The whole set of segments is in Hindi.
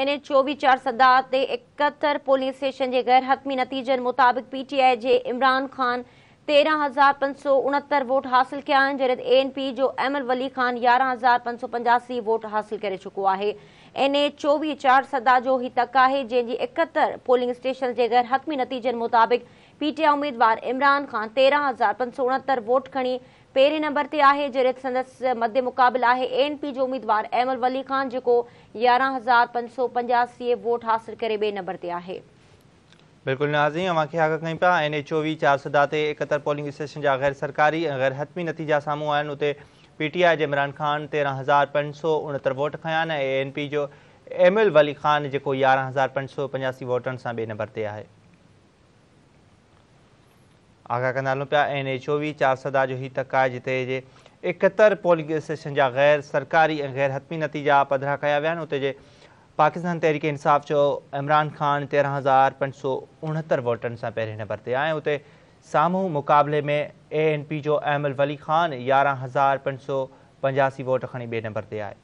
એણે ચોવીસ ચાર સદાતે એકતર પોલીસ સ્ટેશન जे गैरहतमी नतीजनि मुताबिक़ पीटीआई जे इमरान ख़ान तेरहं हज़ार पंज सौ उणहतरि वोट हासिल कया आहिनि जॾहिं एन पी जो अहमद वली ख़ान यारह हज़ार पंज सौ पंजासी वोट हासिल कर चुको है एन ए चोवीह चार सदा जो ही तक है जंहिंजी इकहत्तर पोलिंग स्टेशन जे गैर हतमी नतीजनि मुताबिक़ पीटीआई उमेदवार इमरान ख़ान तेरहं हज़ार पंज सौ उणहतरि वोट खड़ी पहिरें नंबर ते आहे जॾहिं संदसि मद मुक़ाबिल आहे एन पी जो उमेदवार अहमद वली ख़ान जेको यारहं हज़ार पंज पंजासी वोट हासिल करे ॿिए नंबर ते आहे बिल्कुलु नाज़ी अव्हां खे आगाह एन एच ओ चार सदा ते एकहतरि पोलिंग स्टेशन जा गैर सरकारी गैर हतमी नतीजा साम्हूं आहिनि उते पी टी इमरान ख़ान तेरह हज़ार पंज सौ वोट खयान आहिनि एन पी जो एम एल वली ख़ान जेको यारहं हज़ार पंज पंजासी वोटनि सां ॿिए नंबर ते आहे आगाह कनालो पाया एन ए चोवीह चार सदा जो ही तक है जिते जे एकहतरि पोलिंग स्टेशन जहाँ ग़ैर सरकारी ग़ैर हतमी नतीजा पदरा क्या वह उत पाकिस्तान तहरीक इंसाफ़ चयो इमरान ख़ान तेरह हज़ार पंज सौ उणहत्तर वोटन से पहिरें नंबर से आए उत सामूँ मुक़ाबले में ए एन पी जो अहमल वली ख़ान यारह हज़ार पंज सौ पंजासी वोट खणी बे नंबर से आए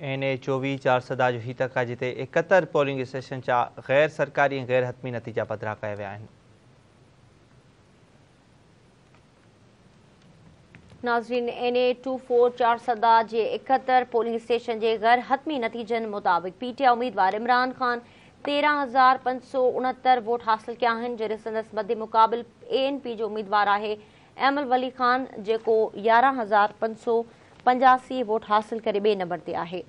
एन ए चोवीह चार सदा जो हीअ तक जिते एकहतरि पोलिंग स्टेशन जा ग़ैर सरकारी ग़ैर हतमी नतीजा पधिरा कया विया नाज़रीन एन ए टू फोर चार सदा जे एकहतरि पोलिंग स्टेशन जे ग़ैर हतमी नतीजनि मुताबिक़ पीटीआई उमेदवार इमरान ख़ान तेरह हज़ार पंज सौ उणहतरि वोट हासिल कया आहिनि जॾहिं मदे मुक़ाबिल ए जो उमेदवार आहे अहमल वली ख़ान जेको यारहं हज़ार पंज सौ पंजासी वोट हासिल कर बे नंबर से है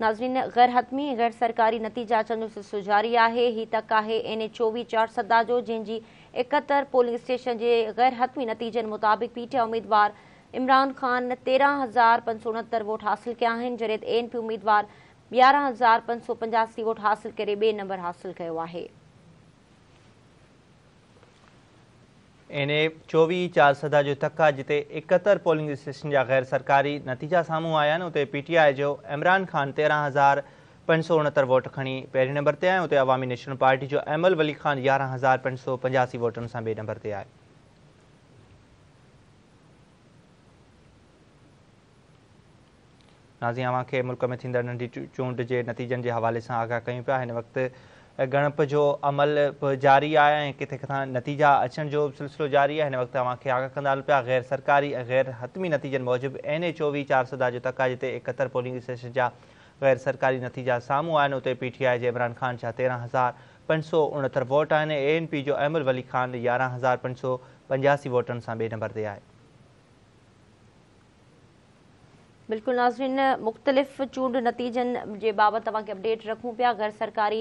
नाज़रीन गैर हतमी गैर सरकारी नतीजा चंदो सिलसिलो जारी है हि तक है एन ए चौवी चार सदा जो जिनकी एकहतरि पोलिंग स्टेशन के गैर हतमी नतीजन मुताबिक़ पीटिया उम्मीदवार इमरान ख़ान तेरह हज़ार पंज सौ उनहत्तर वोट हासिल क्या है जॾहिं एन पी उम्मीदवार ग्यारह हज़ार पंज सौ पंजासी वोट हासिल कर बे नंबर हासिल किया है इन चोवीह चार सदा जो तक आहे जिते एकहतरि पोलिंग स्टेशन जा ग़ैर सरकारी नतीजा साम्हूं आया आहिनि उते पीटीआई जो इमरान ख़ान तेरहं हज़ार पंज सौ उणहतरि वोट खणी पहिरें नंबर ते आहे उते अवामी नेशनल पार्टी जो अहमल वली ख़ान यारहं हज़ार पंज सौ पंजासी वोटनि सां ॿिए नंबर ते आहे नाज़िया मुल्क में थींदड़ नंढी चूंड जे नतीजनि जे हवाले सां आगाह कयूं पिया हिन वक़्तु गणप जो अमल जारी आहे ऐं किथे किथां नतीजा अचण जो सिलसिलो जारी आहे हिन वक़्तु तव्हांखे आगाह कंदा पिया गैर सरकारी ऐं गैर हतमी नतीजनि मूजिबि एन ए चोवीह चार सौ जो तक जिते इकहत्तर पोलिंग स्टेशन जा गैर सरकारी नतीजा साम्हूं आहिनि उते पीटीआई टी इमरान ख़ान जा तेरहं हज़ार पंज सौ उणहतरि वोट आहिनि ए एन पी जो अहमद वली ख़ान यारह हज़ार पंज सौ पंजासी वोटनि सां ॿिए नंबर ते आहे बिल्कुलु नाज़रीन मुख़्तलिफ़ चूंड नतीजनि जे बाबति तव्हांखे अपडेट रखूं पिया गैर सरकारी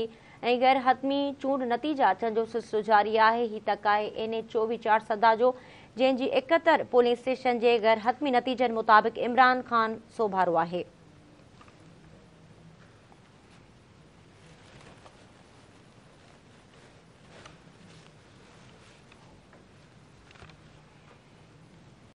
गैर हतमी चूंड नतीजा अचान जो सिलसिलो जारी है हि तक है एन एच चार सदा जो जैसे एकहत्तर पोलिंग स्टेशन के गैर हतमी नतीजन मुताबिक़ इमरान ख़ान सोभारो है